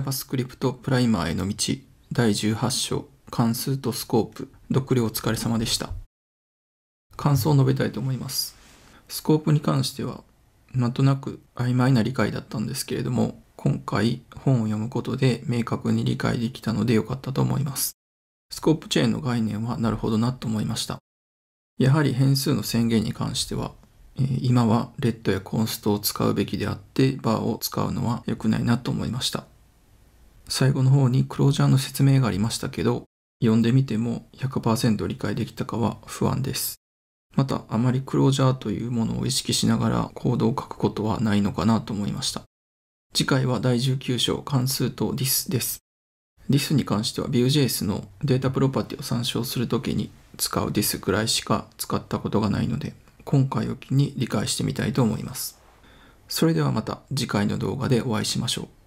JavaScript プライマーへの道第18章関数とスコープ読量お疲れ様でした感想を述べたいと思いますスコープに関してはなんとなく曖昧な理解だったんですけれども今回本を読むことで明確に理解できたので良かったと思いますスコープチェーンの概念はなるほどなと思いましたやはり変数の宣言に関しては今はレッドやコンストを使うべきであってバーを使うのは良くないなと思いました最後の方にクロージャーの説明がありましたけど、読んでみても100%理解できたかは不安です。また、あまりクロージャーというものを意識しながらコードを書くことはないのかなと思いました。次回は第19章関数と this です。this に関しては Vue.js のデータプロパティを参照するときに使う this くらいしか使ったことがないので、今回を機に理解してみたいと思います。それではまた次回の動画でお会いしましょう。